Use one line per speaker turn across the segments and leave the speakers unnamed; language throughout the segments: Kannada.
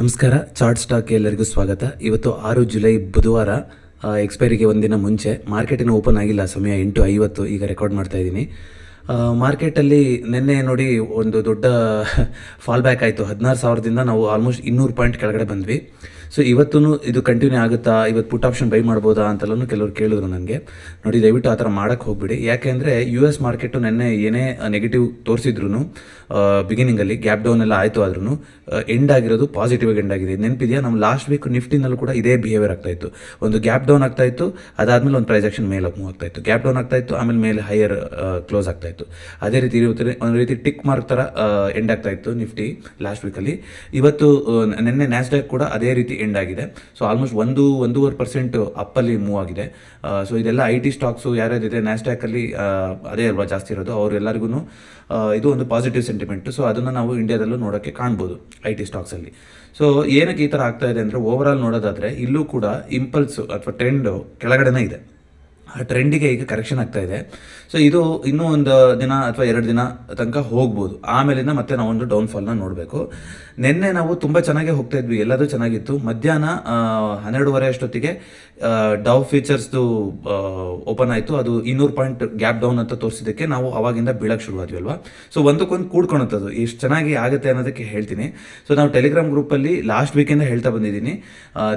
ನಮಸ್ಕಾರ ಚಾರ್ಟ್ ಸ್ಟಾಕ್ ಎಲ್ಲರಿಗೂ ಸ್ವಾಗತ ಇವತ್ತು ಆರು ಜುಲೈ ಬುಧವಾರ ಎಕ್ಸ್ಪೈರಿಗೆ ಒಂದಿನ ಮುಂಚೆ ಮಾರ್ಕೆಟಿನ ಓಪನ್ ಆಗಿಲ್ಲ ಸಮಯ ಎಂಟು ಐವತ್ತು ಈಗ ರೆಕಾರ್ಡ್ ಮಾಡ್ತಾ ಇದ್ದೀನಿ ಮಾರ್ಕೆಟಲ್ಲಿ ನಿನ್ನೆ ನೋಡಿ ಒಂದು ದೊಡ್ಡ ಫಾಲ್ ಬ್ಯಾಕ್ ಆಯಿತು ಹದಿನಾರು ಸಾವಿರದಿಂದ ನಾವು ಆಲ್ಮೋಸ್ಟ್ ಇನ್ನೂರು ಪಾಯಿಂಟ್ ಕೆಳಗಡೆ ಬಂದ್ವಿ ಸೊ ಇವತ್ತೂ ಇದು ಕಂಟಿನ್ಯೂ ಆಗುತ್ತಾ ಇವತ್ತು ಪುಟ್ ಆಪ್ಷನ್ ಬೈ ಮಾಡ್ಬೋದಾ ಅಂತಲೂ ಕೆಲವರು ಕೇಳಿದ್ರು ನನಗೆ ನೋಡಿ ದಯವಿಟ್ಟು ಆ ಥರ ಮಾಡೋಕ್ಕೆ ಹೋಗ್ಬಿಡಿ ಯಾಕೆಂದರೆ ಯು ಎಸ್ ಮಾರ್ಕೆಟು ನೆನ್ನೆ ಏನೇ ನೆಗೆಟಿವ್ ತೋರಿಸಿದ್ರು ಬಿಗಿನಿಂಗಲ್ಲಿ ಗ್ಯಾಪ್ ಡೌನ್ ಎಲ್ಲ ಆಯಿತು ಆದ್ರೂ ಎಂಡ್ ಆಗಿರೋದು ಪಾಸಿಟಿವ್ ಆಗಿ ಎಂಡ್ ಆಗಿದೆ ನೆನಪಿದೆಯಾ ನಮ್ಮ ಲಾಸ್ಟ್ ವೀಕ್ ನಿಫ್ಟಿನಲ್ಲೂ ಕೂಡ ಇದೇ ಬಿಹೇವಿಯರ್ ಆಗ್ತಾ ಇತ್ತು ಒಂದು ಗ್ಯಾಪ್ ಡೌನ್ ಆಗ್ತಾ ಇತ್ತು ಅದಾದಮೇಲೆ ಒಂದು ಪ್ರೈಸ್ ಆಕ್ಷನ್ ಮೇಲೆ ಮೂವ್ ಆಗ್ತಾ ಇತ್ತು ಗ್ಯಾಪ್ ಡೌನ್ ಆಗ್ತಾ ಇತ್ತು ಆಮೇಲೆ ಮೇಲೆ ಹೈಯರ್ ಕ್ಲೋಸ್ ಆಗ್ತಾ ಇತ್ತು ಅದೇ ರೀತಿ ಒಂದು ರೀತಿ ಟಿಕ್ ಮಾರ್ಕ್ ಥರ ಎಂಡ್ ಆಗ್ತಾ ಇತ್ತು ನಿಫ್ಟಿ ಲಾಸ್ಟ್ ವೀಕಲ್ಲಿ ಇವತ್ತು ನೆನ್ನೆ ನ್ಯಾಸ್ಡಾಕ್ ಕೂಡ ಅದೇ ರೀತಿ ಎಂಡ್ ಆಗಿದೆ ಸೊ ಆಲ್ಮೋಸ್ಟ್ ಒಂದು ಒಂದೂವರೆ ಪರ್ಸೆಂಟ್ ಅಪ್ಪಲ್ಲಿ ಮೂವ್ ಆಗಿದೆ ಸೊ ಇದೆಲ್ಲ ಐ ಟಿ ಸ್ಟಾಕ್ಸು ಯಾರ್ಯಾರಿದೆ ನ್ಯಾಸ್ಟ್ಯಾಕಲ್ಲಿ ಅದೇ ಅಲ್ವಾ ಜಾಸ್ತಿ ಇರೋದು ಅವರೆಲ್ಲರಿಗೂ ಇದು ಒಂದು ಪಾಸಿಟಿವ್ ಸೆಂಟಿಮೆಂಟ್ ಸೊ ಅದನ್ನು ನಾವು ಇಂಡಿಯಾದಲ್ಲೂ ನೋಡೋಕ್ಕೆ ಕಾಣ್ಬೋದು ಐ ಟಿ ಸ್ಟಾಕ್ಸಲ್ಲಿ ಸೊ ಏನಕ್ಕೆ ಈ ಥರ ಆಗ್ತಾ ಇದೆ ಅಂದರೆ ಆಲ್ ನೋಡೋದಾದರೆ ಇಲ್ಲೂ ಕೂಡ ಇಂಪಲ್ಸು ಅಥವಾ ಟ್ರೆಂಡು ಕೆಳಗಡೆನೇ ಇದೆ ಟ್ರೆಂಡಿಗೆ ಈಗ ಕರೆಕ್ಷನ್ ಆಗ್ತಾ ಇದೆ ಸೊ ಇದು ಇನ್ನೂ ಒಂದು ದಿನ ಅಥವಾ ಎರಡು ದಿನ ತನಕ ಹೋಗ್ಬೋದು ಆಮೇಲಿಂದ ಮತ್ತೆ ನಾವೊಂದು ಡೌನ್ಫಾಲ್ನ ನೋಡಬೇಕು ನಿನ್ನೆ ನಾವು ತುಂಬ ಚೆನ್ನಾಗೇ ಹೋಗ್ತಾ ಇದ್ವಿ ಎಲ್ಲದೂ ಚೆನ್ನಾಗಿತ್ತು ಮಧ್ಯಾಹ್ನ ಹನ್ನೆರಡುವರೆ ಅಷ್ಟೊತ್ತಿಗೆ ಡವ್ ಫೀಚರ್ಸ್ದು ಓಪನ್ ಆಯಿತು ಅದು ಇನ್ನೂರು ಪಾಯಿಂಟ್ ಗ್ಯಾಪ್ ಡೌನ್ ಅಂತ ತೋರಿಸಿದ್ದಕ್ಕೆ ನಾವು ಅವಾಗಿಂದ ಬೀಳಕ್ಕೆ ಶುರು ಆದ್ವಿ ಅಲ್ವಾ ಸೊ ಒಂದಕ್ಕೊಂದು ಕೂಡ್ಕೊಳತ್ತದು ಎಷ್ಟು ಚೆನ್ನಾಗಿ ಆಗುತ್ತೆ ಅನ್ನೋದಕ್ಕೆ ಹೇಳ್ತೀನಿ ಸೊ ನಾವು ಟೆಲಿಗ್ರಾಮ್ ಗ್ರೂಪಲ್ಲಿ ಲಾಸ್ಟ್ ವೀಕಿಂದ ಹೇಳ್ತಾ ಬಂದಿದ್ದೀನಿ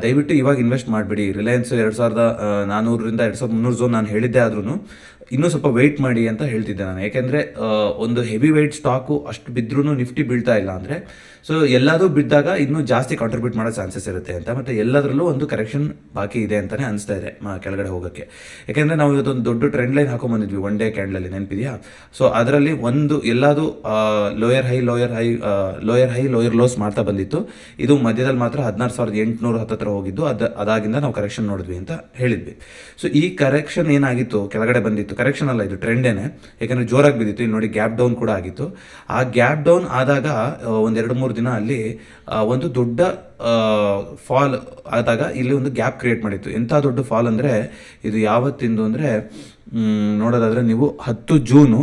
ದಯವಿಟ್ಟು ಇವಾಗ ಇನ್ವೆಸ್ಟ್ ಮಾಡಬೇಡಿ ರಿಲಯನ್ಸ್ ಎರಡು ಸಾವಿರದ ನಾನ್ನೂರರಿಂದ ಎರಡು ಸಾವಿರದ ಮುನ್ನೂರು ಜೋನ್ ನಾನು ಹೇಳಿದ್ದೆ ಆದ್ರೂ ಇನ್ನೂ ಸ್ವಲ್ಪ ವೆಯ್ಟ್ ಮಾಡಿ ಅಂತ ಹೇಳ್ತಿದ್ದೆ ನಾನು ಯಾಕೆಂದರೆ ಒಂದು ಹೆವಿ ವೆಯ್ಟ್ ಸ್ಟಾಕು ಅಷ್ಟು ಬಿದ್ದರೂ ನಿಫ್ಟಿ ಬೀಳ್ತಾ ಇಲ್ಲ ಅಂದರೆ ಸೊ ಎಲ್ಲಾದರೂ ಬಿದ್ದಾಗ ಇನ್ನೂ ಜಾಸ್ತಿ ಕಾಂಟ್ರಿಬ್ಯೂಟ್ ಮಾಡೋ ಚಾನ್ಸಸ್ ಇರುತ್ತೆ ಅಂತ ಮತ್ತೆ ಎಲ್ಲದರಲ್ಲೂ ಒಂದು ಕರೆಕ್ಷನ್ ಬಾಕಿ ಇದೆ ಅಂತಲೇ ಅನಿಸ್ತಾ ಇದೆ ಕೆಳಗಡೆ ಹೋಗೋಕ್ಕೆ ಯಾಕೆಂದರೆ ನಾವು ಇವತ್ತೊಂದು ದೊಡ್ಡ ಟ್ರೆಂಡ್ ಲೈನ್ ಬಂದಿದ್ವಿ ಒನ್ ಡೇ ಕ್ಯಾಂಡಲಲ್ಲಿ ನೆನಪಿದೆಯಾ ಸೊ ಅದರಲ್ಲಿ ಒಂದು ಎಲ್ಲದೂ lower high lower high lower high lower lows ಮಾಡ್ತಾ ಬಂದಿತ್ತು ಇದು ಮಧ್ಯದಲ್ಲಿ ಮಾತ್ರ ಹದಿನಾರು ಸಾವಿರದ ಎಂಟುನೂರು ಹತ್ತತ್ರ ಹೋಗಿದ್ದು ಅದು ಅದಾಗಿಂದ ನಾವು ಕರೆಕ್ಷನ್ ನೋಡಿದ್ವಿ ಅಂತ ಹೇಳಿದ್ವಿ ಸೊ ಈ ಕರೆಕ್ಷನ್ ಏನಾಗಿತ್ತು ಕೆಳಗಡೆ ಬಂದಿತ್ತು ಕರೆಕ್ಷನ್ ಅಲ್ಲ ಇದು ಟ್ರೆಂಡೇನೆ ಯಾಕಂದರೆ ಜೋರಾಗಿ ಬಿದ್ದಿತ್ತು ಇಲ್ಲಿ ನೋಡಿ ಗ್ಯಾಪ್ ಡೌನ್ ಕೂಡ ಆಗಿತ್ತು ಆ ಗ್ಯಾಪ್ ಡೌನ್ ಆದಾಗ ಒಂದೆರಡು ಮೂರು ದಿನ ಅಲ್ಲಿ ಒಂದು ದೊಡ್ಡ ಫಾಲ್ ಆದಾಗ ಇಲ್ಲಿ ಒಂದು ಗ್ಯಾಪ್ ಕ್ರಿಯೇಟ್ ಮಾಡಿತ್ತು ಎಂಥ ದೊಡ್ಡ ಫಾಲ್ ಅಂದರೆ ಇದು ಯಾವತ್ತಿಂದು ಅಂದರೆ ನೋಡೋದಾದರೆ ನೀವು ಹತ್ತು ಜೂನು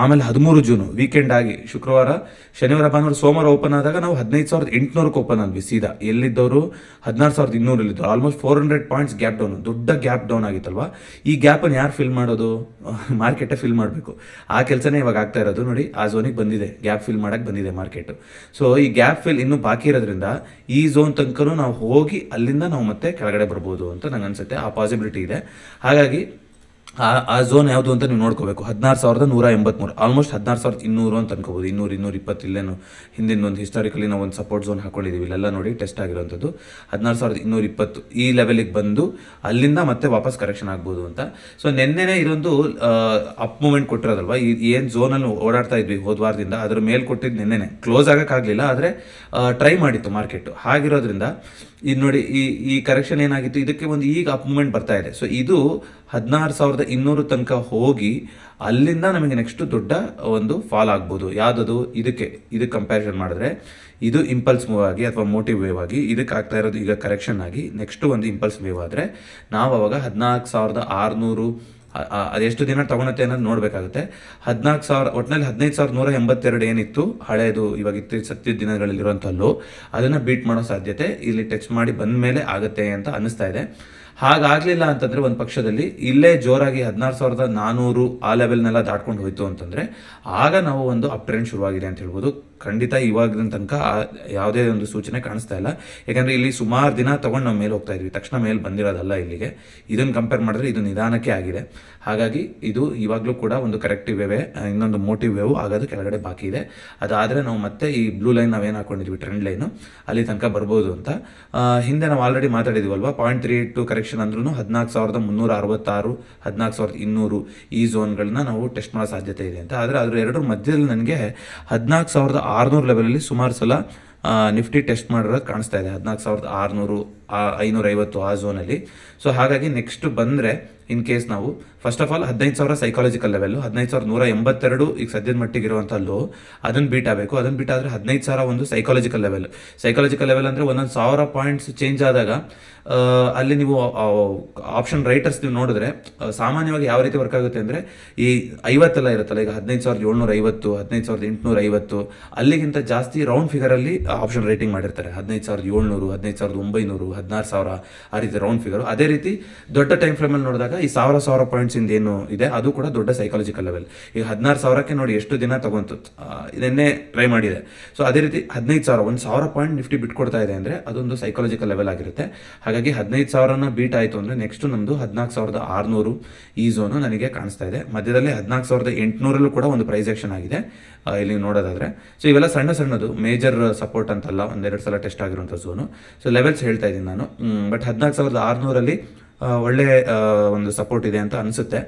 ಆಮೇಲೆ ಹದಿಮೂರು ಜೂನು ವೀಕೆಂಡ್ ಆಗಿ ಶುಕ್ರವಾರ ಶನಿವಾರ ಭಾನುವಾರ ಸೋಮವಾರ ಓಪನ್ ಆದಾಗ ನಾವು ಹದಿನೈದು ಸಾವಿರದ ಎಂಟುನೂರಕ್ಕೆ ಓಪನ್ ಆದ್ವಿ ಸೀದಾ ಎಲ್ಲಿದ್ದವರು ಹದಿನಾರು ಸಾವಿರದ ಇನ್ನೂರಲ್ಲಿದ್ದರು almost four hundred points gap down ದೊಡ್ಡ ಗ್ಯಾಪ್ ಡೌನ್ ಆಗಿತ್ತಲ್ವಾ ಈ ಗ್ಯಾಪನ್ನು ಯಾರು ಫಿಲ್ ಮಾಡೋದು ಮಾರ್ಕೆಟೇ ಫಿಲ್ ಮಾಡಬೇಕು ಆ ಕೆಲಸನೇ ಇವಾಗ ಆಗ್ತಾ ಇರೋದು ನೋಡಿ ಆ ಝೋನಿಗೆ ಬಂದಿದೆ ಗ್ಯಾಪ್ ಫಿಲ್ ಮಾಡೋಕ್ಕೆ ಬಂದಿದೆ ಮಾರ್ಕೆಟು ಸೊ ಈ ಗ್ಯಾಪ್ ಫಿಲ್ ಇನ್ನೂ ಬಾಕಿ ಇರೋದ್ರಿಂದ ಈ ಝೋನ್ ತನಕನೂ ನಾವು ಹೋಗಿ ಅಲ್ಲಿಂದ ನಾವು ಮತ್ತೆ ಕೆಳಗಡೆ ಬರ್ಬೋದು ಅಂತ ನನಗೆ ಅನಿಸುತ್ತೆ ಆ ಪಾಸಿಬಿಲಿಟಿ ಇದೆ ಹಾಗಾಗಿ ಆ ಆ ಝೋನ್ ಯಾವುದು ಅಂತ ನೀವು ನೋಡ್ಕೋಬೇಕು ಹದಿನಾರು ಸಾವಿರದ ನೂರ ಎಂಬತ್ತ್ಮೂರು ಆಲ್ಮೋಸ್ಟ್ ಹದಿನಾರು ಸಾವಿರದ ಇನ್ನೂರು ಅಂತ ಅನ್ಕೋಬೋದು ಇನ್ನೂರು ಇನ್ನೂರು ಇಪ್ಪತ್ತು ಇಲ್ಲೇನು ಹಿಂದಿನ ಒಂದು ಹಿಸ್ಟಾರಿಕಲಿ ನಾವು ಒಂದು ಸಪೋರ್ಟ್ ಝೋನ್ ಹಾಕೊಂಡಿದ್ದೀವಿ ಇಲ್ಲೆಲ್ಲ ನೋಡಿ ಟೆಸ್ಟ್ ಆಗಿರೋಂಥದ್ದು ಹದಿನಾರು ಸಾವಿರದ ಇನ್ನೂರ ಇಪ್ಪತ್ತು ಈ ಲೆವೆಲಿಗೆ ಬಂದು ಅಲ್ಲಿಂದ ಮತ್ತೆ ವಾಪಸ್ ಕರೆಕ್ಷನ್ ಆಗ್ಬೋದು ಅಂತ ಸೊ ನಿನ್ನೆನೇ ಇರೋದು ಅಪ್ ಮೂಮೆಂಟ್ ಕೊಟ್ಟಿರೋದಲ್ವ ಈ ಏನು ಝೋನಲ್ಲಿ ಓಡಾಡ್ತಾ ಇದ್ವಿ ಹೋದ ವಾರದಿಂದ ಅದ್ರ ಮೇಲೆ ಕೊಟ್ಟಿದ್ದು ನಿನ್ನೆನೆ ಕ್ಲೋಸ್ ಆಗೋಕ್ಕಾಗಲಿಲ್ಲ ಆದರೆ ಟ್ರೈ ಮಾಡಿತ್ತು ಮಾರ್ಕೆಟು ಹಾಗಿರೋದ್ರಿಂದ ಇದು ನೋಡಿ ಈ ಈ ಕರೆಕ್ಷನ್ ಏನಾಗಿತ್ತು ಇದಕ್ಕೆ ಒಂದು ಈಗ ಅಪ್ ಮೂಮೆಂಟ್ ಬರ್ತಾ ಇದೆ ಸೊ ಇದು ಹದಿನಾರು ಸಾವಿರದ ಸಾವಿರದ ಇನ್ನೂರು ತನಕ ಹೋಗಿ ಅಲ್ಲಿಂದ ನಮಗೆ ನೆಕ್ಸ್ಟ್ ದೊಡ್ಡ ಒಂದು ಫಾಲ್ ಆಗ್ಬೋದು ಯಾವುದದು ಇದಕ್ಕೆ ಇದಕ್ಕೆ ಕಂಪ್ಯಾರಿಸನ್ ಮಾಡಿದ್ರೆ ಇದು ಇಂಪಲ್ಸ್ ಮೂವ್ ಆಗಿ ಅಥವಾ ಮೋಟಿವ್ ವೇವ್ ಆಗಿ ಇದಕ್ಕೆ ಆಗ್ತಾ ಇರೋದು ಈಗ ಕರೆಕ್ಷನ್ ಆಗಿ ನೆಕ್ಸ್ಟ್ ಒಂದು ಇಂಪಲ್ಸ್ ವೇವ್ ಆದರೆ ನಾವು ಅವಾಗ ಹದಿನಾಲ್ಕು ಸಾವಿರದ ಆರುನೂರು ಅದೆಷ್ಟು ದಿನ ತಗೊಳತ್ತೆ ಅನ್ನೋದು ನೋಡಬೇಕಾಗುತ್ತೆ ಹದಿನಾಲ್ಕು ಸಾವಿರ ಒಟ್ಟಿನಲ್ಲಿ ಹದಿನೈದು ಸಾವಿರದ ನೂರ ಎಂಬತ್ತೆರಡು ಏನಿತ್ತು ಹಳೆಯದು ಇವಾಗ ಇತ್ತು ಸತ್ತಿದ ದಿನಗಳಲ್ಲಿರುವಂಥಲ್ಲೂ ಅದನ್ನು ಬೀಟ್ ಮಾಡೋ ಸಾಧ್ಯತೆ ಇಲ್ಲಿ ಟಚ್ ಮಾಡಿ ಬಂದ ಮೇಲೆ ಆಗುತ್ತೆ ಅಂತ ಅನಿಸ್ತಾ ಇದೆ ಹಾಗಾಗಲಿಲ್ಲ ಅಂತಂದರೆ ಒಂದು ಪಕ್ಷದಲ್ಲಿ ಇಲ್ಲೇ ಜೋರಾಗಿ ಹದಿನಾರು ಸಾವಿರದ ನಾನ್ನೂರು ಆ ಲೆವೆಲ್ನೆಲ್ಲ ದಾಟ್ಕೊಂಡು ಹೋಯಿತು ಅಂತಂದರೆ ಆಗ ನಾವು ಒಂದು ಅಪ್ ಟ್ರೆಂಡ್ ಶುರುವಾಗಿದೆ ಅಂತ ಹೇಳ್ಬೋದು ಖಂಡಿತ ಇವಾಗಿನ ತನಕ ಯಾವುದೇ ಒಂದು ಸೂಚನೆ ಕಾಣಿಸ್ತಾ ಇಲ್ಲ ಯಾಕಂದರೆ ಇಲ್ಲಿ ಸುಮಾರು ದಿನ ತೊಗೊಂಡು ನಾವು ಮೇಲೆ ಹೋಗ್ತಾ ಇದ್ವಿ ತಕ್ಷಣ ಮೇಲೆ ಬಂದಿರೋದಲ್ಲ ಇಲ್ಲಿಗೆ ಇದನ್ನು ಕಂಪೇರ್ ಮಾಡಿದ್ರೆ ಇದು ನಿಧಾನಕ್ಕೆ ಆಗಿದೆ ಹಾಗಾಗಿ ಇದು ಇವಾಗಲೂ ಕೂಡ ಒಂದು ಕರೆಕ್ಟಿವ್ ವೇವೇ ಇನ್ನೊಂದು ಮೋಟಿವ್ ವೇವ್ ಆಗೋದು ಕೆಳಗಡೆ ಬಾಕಿ ಇದೆ ಅದಾದರೆ ನಾವು ಮತ್ತೆ ಈ ಬ್ಲೂ ಲೈನ್ ನಾವೇನು ಹಾಕೊಂಡಿದ್ವಿ ಟ್ರೆಂಡ್ ಲೈನು ಅಲ್ಲಿ ತನಕ ಬರ್ಬೋದು ಅಂತ ಹಿಂದೆ ನಾವು ಆಲ್ರೆಡಿ ಮಾತಾಡಿದ್ವಲ್ವಾ ಪಾಯಿಂಟ್ ತ್ರೀ ಟು ಕರೆಕ್ಷನ್ ಅಂದ್ರೂ ಹದಿನಾಲ್ಕು ಸಾವಿರದ ಮುನ್ನೂರ ಅರವತ್ತಾರು ಹದಿನಾಲ್ಕು ಸಾವಿರದ ಇನ್ನೂರು ಈ ಝೋನ್ಗಳನ್ನ ನಾವು ಟೆಸ್ಟ್ ಮಾಡೋ ಸಾಧ್ಯತೆ ಇದೆ ಅಂತ ಆದರೆ ಅದರ ಎರಡರ ಮಧ್ಯದಲ್ಲಿ ನನಗೆ ಹದಿನಾಲ್ಕು ಸಾವಿರದ ಆರುನೂರು ಲೆವೆಲಲ್ಲಿ ಸುಮಾರು ಸಲ ನಿಫ್ಟಿ ಟೆಸ್ಟ್ ಮಾಡಿರೋದು ಕಾಣಿಸ್ತಾ ಇದೆ ಹದಿನಾಲ್ಕು ಸಾವಿರದ ಆರುನೂರು ಐನೂರೈವತ್ತು ಆ ಝೋನಲ್ಲಿ ಸೊ ಹಾಗಾಗಿ ನೆಕ್ಸ್ಟ್ ಬಂದರೆ ಇನ್ ಕೇಸ್ ನಾವು ಫಸ್ಟ್ ಆಫ್ ಆಲ್ ಹದಿನೈದು ಸಾವಿರ ಸೈಕಾಲಜಿಕಲ್ ಲೆವೆಲ್ ಹದಿನೈದು ಸಾವಿರದ ನೂರ ಎಂಬತ್ತೆರಡು ಈಗ ಸದ್ಯದ ಮಟ್ಟಿಗೆ ಇರುವಂಥ ಲೋ ಅದನ್ನು ಬೀಟ್ ಅದನ್ನು ಬಿಟ್ಟಾದರೆ ಹದಿನೈದು ಸಾವಿರ ಒಂದು ಸೈಕಾಲಜಿಕಲ್ ಲೆವೆಲ್ ಸೈಕಾಲಜಿಕಲ್ ಲೆವೆಲ್ ಅಂದರೆ ಒಂದೊಂದು ಸಾವಿರ ಪಾಯಿಂಟ್ಸ್ ಚೇಂಜ್ ಆದಾಗ ಅಲ್ಲಿ ನೀವು ಆಪ್ಷನ್ ರೈಟರ್ಸ್ ನೀವು ನೋಡಿದ್ರೆ ಸಾಮಾನ್ಯವಾಗಿ ಯಾವ ರೀತಿ ವರ್ಕ್ ಆಗುತ್ತೆ ಅಂದರೆ ಈ ಐವತ್ತೆಲ್ಲ ಇರುತ್ತಲ್ಲ ಈಗ ಹದಿನೈದು ಸಾವಿರದ ಏಳ್ನೂರ ಐವತ್ತು ಹದಿನೈದು ಸಾವಿರದ ಎಂಟುನೂರ ಐವತ್ತು ಅಲ್ಲಿಗಿಂತ ಜಾಸ್ತಿ ರೌಂಡ್ ಫಿಗರಲ್ಲಿ ಆಪ್ಷನ್ ರೈಟಿಂಗ್ ಮಾಡಿರ್ತಾರೆ ಹದಿನೈದು ಸಾವಿರದ ಏಳ್ನೂರು ಹದಿನೈದು ಸಾವಿರದ ಒಂಬೈನೂರು ಹದಿನಾರು ಸಾವಿರ ಆ ರೀತಿ ರೌಂಡ್ ಫಿಗರು ಅದೇ ರೀತಿ ದೊಡ್ಡ ಟೈಮ್ ಫ್ರೇಮಲ್ಲಿ ನೋಡಿದಾಗ ಈ ಸಾವಿರ ಸಾವಿರ ಇಂದ ಏನು ಇದೆ ಅದು ಕೂಡ ದೊಡ್ಡ ಸೈಕಾಲಜಿಕಲ್ ಲೆವೆಲ್ ಈಗ ಹದಿನಾರು ಸಾವಿರಕ್ಕೆ ನೋಡಿ ಎಷ್ಟು ದಿನ ತಗೊಂತು ಇದನ್ನೇ ಟ್ರೈ ಮಾಡಿದೆ ಸೊ ಅದೇ ರೀತಿ ಹದಿನೈದು ಸಾವಿರ ಒಂದು ಸಾವಿರ ಪಾಯಿಂಟ್ ನಿಫ್ಟಿ ಬಿಟ್ಕೊಡ್ತಾ ಇದೆ ಅಂದರೆ ಅದೊಂದು ಸೈಕಾಲಜಿಕಲ್ ಲೆವೆಲ್ ಆಗಿರುತ್ತೆ ಹಾಗಾಗಿ ಹದಿನೈದು ಸಾವಿರನ ಬೀಟ್ ಆಯಿತು ಅಂದರೆ ನೆಕ್ಸ್ಟ್ ನಮ್ಮದು ಹದಿನಾಲ್ಕು ಸಾವಿರದ ಆರುನೂರು ಈ ಝೋನು ನನಗೆ ಕಾಣಿಸ್ತಾ ಇದೆ ಮಧ್ಯದಲ್ಲಿ ಹದಿನಾಲ್ಕು ಸಾವಿರದ ಎಂಟುನೂರಲ್ಲೂ ಕೂಡ ಒಂದು ಪ್ರೈಸ್ ಆಕ್ಷನ್ ಆಗಿದೆ ಇಲ್ಲಿ ನೋಡೋದಾದರೆ ಸೊ ಇವೆಲ್ಲ ಸಣ್ಣ ಸಣ್ಣದು ಮೇಜರ್ ಸಪೋರ್ಟ್ ಅಂತಲ್ಲ ಒಂದೆರಡು ಸಲ ಟೆಸ್ಟ್ ಆಗಿರುವಂಥ ಝೋನು ಸೊ ಲೆವೆಲ್ಸ್ ಹೇಳ್ತಾ ಇದ್ದೀನಿ ನಾನು ಬಟ್ ಹದಿನಾಲ್ಕು ಸಾವಿರದ ಆರುನೂರಲ್ಲಿ ಒಳ್ಳೆ ಒಂದು ಸಪೋರ್ಟ್ ಇದೆ ಅಂತ ಅನಿಸುತ್ತೆ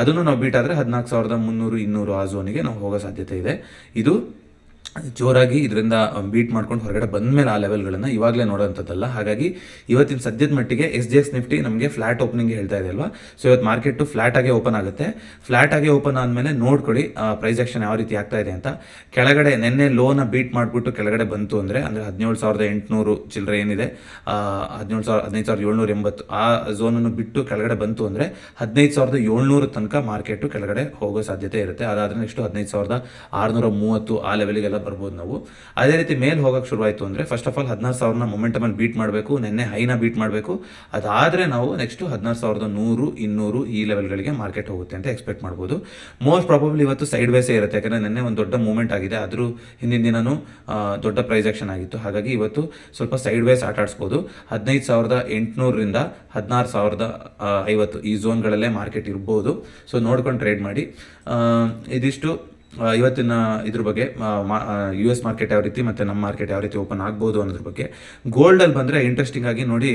ಅದನ್ನು ನಾವು ಬೀಟ್ ಹದಿನಾಲ್ಕು ಸಾವಿರದ ಮುನ್ನೂರು ಇನ್ನೂರು ಆ ಝೋನಿಗೆ ನಾವು ಹೋಗೋ ಸಾಧ್ಯತೆ ಇದೆ ಇದು ಜೋರಾಗಿ ಇದರಿಂದ ಬೀಟ್ ಮಾಡ್ಕೊಂಡು ಹೊರಗಡೆ ಬಂದ ಮೇಲೆ ಆ ಲೆವೆಲ್ಗಳನ್ನು ಇವಾಗಲೇ ನೋಡೋಂಥದ್ದಲ್ಲ ಹಾಗಾಗಿ ಇವತ್ತಿನ ಸದ್ಯದ ಮಟ್ಟಿಗೆ ಎಸ್ ಜಿ ಎಸ್ ನಿಫ್ಟಿ ನಮಗೆ ಫ್ಲಾಟ್ ಓಪನಿಂಗ್ ಹೇಳ್ತಾ ಇದೆ ಅಲ್ವಾ ಸೊ ಇವತ್ತು ಮಾರ್ಕೆಟು ಫ್ಲಾಟ್ ಆಗಿ ಓಪನ್ ಆಗುತ್ತೆ ಫ್ಲಾಟ್ ಆಗಿ ಓಪನ್ ಆದಮೇಲೆ ನೋಡ್ಕೊಳ್ಳಿ ಪ್ರೈಸ್ ಆಕ್ಷನ್ ಯಾವ ರೀತಿ ಆಗ್ತಾ ಇದೆ ಅಂತ ಕೆಳಗಡೆ ನಿನ್ನೆ ಲೋನ ಬೀಟ್ ಮಾಡಿಬಿಟ್ಟು ಕೆಳಗಡೆ ಬಂತು ಅಂದರೆ ಅಂದರೆ ಹದಿನೇಳು ಸಾವಿರದ ಎಂಟುನೂರು ಚಿಲ್ಲರೆ ಏನಿದೆ ಹದಿನೇಳು ಸಾವಿರ ಹದಿನೈದು ಸಾವಿರದ ಏಳ್ನೂರ ಎಂಬತ್ತು ಆ ಝೋನನ್ನು ಬಿಟ್ಟು ಕೆಳಗಡೆ ಬಂತು ಅಂದರೆ ಹದಿನೈದು ಸಾವಿರದ ಏಳ್ನೂರು ತನಕ ಮಾರ್ಕೆಟು ಕೆಳಗಡೆ ಹೋಗೋ ಸಾಧ್ಯತೆ ಇರುತ್ತೆ ಅದಾದರೆ ನೆಕ್ಸ್ಟ್ ಹದಿನೈದು ಸಾವಿರದ ಆರುನೂರ ಮೂವತ್ತು ಆ ಲೆವೆಲಿಗೆಲ್ಲ ಎಲ್ಲ ಬರ್ಬೋದು ನಾವು ಅದೇ ರೀತಿ ಮೇಲೆ ಹೋಗೋಕ್ಕೆ ಶುರುವಾಯಿತು ಅಂದರೆ ಫಸ್ಟ್ ಆಫ್ ಆಲ್ ಹದಿನಾರು ಸಾವಿರನ ಮೊಮೆಂಟಮನ್ನು ಬೀಟ್ ಮಾಡಬೇಕು ನಿನ್ನೆ ಹೈನ ಬೀಟ್ ಮಾಡಬೇಕು ಅದಾದರೆ ನಾವು ನೆಕ್ಸ್ಟ್ ಹದಿನಾರು ಸಾವಿರದ ನೂರು ಇನ್ನೂರು ಈ ಲೆವೆಲ್ಗಳಿಗೆ ಮಾರ್ಕೆಟ್ ಹೋಗುತ್ತೆ ಅಂತ ಎಕ್ಸ್ಪೆಕ್ಟ್ ಮಾಡ್ಬೋದು ಮೋಸ್ಟ್ ಪ್ರಾಬಬ್ಲಿ ಇವತ್ತು ಸೈಡ್ ವೇಸೇ ಇರುತ್ತೆ ಯಾಕಂದರೆ ನೆನ್ನೆ ಒಂದು ದೊಡ್ಡ ಮೂಮೆಂಟ್ ಆಗಿದೆ ಆದರೂ ಹಿಂದಿನ ದಿನವೂ ದೊಡ್ಡ ಪ್ರೈಸ್ ಆಗಿತ್ತು ಹಾಗಾಗಿ ಇವತ್ತು ಸ್ವಲ್ಪ ಸೈಡ್ ವೇಸ್ ಆಟ ಆಡಿಸ್ಬೋದು ಹದಿನೈದು ಸಾವಿರದ ಎಂಟುನೂರರಿಂದ ಹದಿನಾರು ಸಾವಿರದ ಐವತ್ತು ಈ ಝೋನ್ಗಳಲ್ಲೇ ಮಾರ್ಕೆಟ್ ಇರ್ಬೋದು ಸೊ ನೋಡ್ಕೊಂಡು ಟ್ರೇಡ್ ಮಾಡಿ ಇದಿಷ್ಟು ಇವತ್ತಿನ ಇದ್ರ ಬಗ್ಗೆ ಯು ಎಸ್ ಮಾರ್ಕೆಟ್ ಯಾವ ರೀತಿ ಮತ್ತೆ ನಮ್ಮ ಮಾರ್ಕೆಟ್ ಯಾವ ರೀತಿ ಓಪನ್ ಆಗ್ಬೋದು ಅನ್ನೋದ್ರ ಬಗ್ಗೆ ಗೋಲ್ಡಲ್ಲಿ ಬಂದರೆ ಇಂಟ್ರೆಸ್ಟಿಂಗ್ ಆಗಿ ನೋಡಿ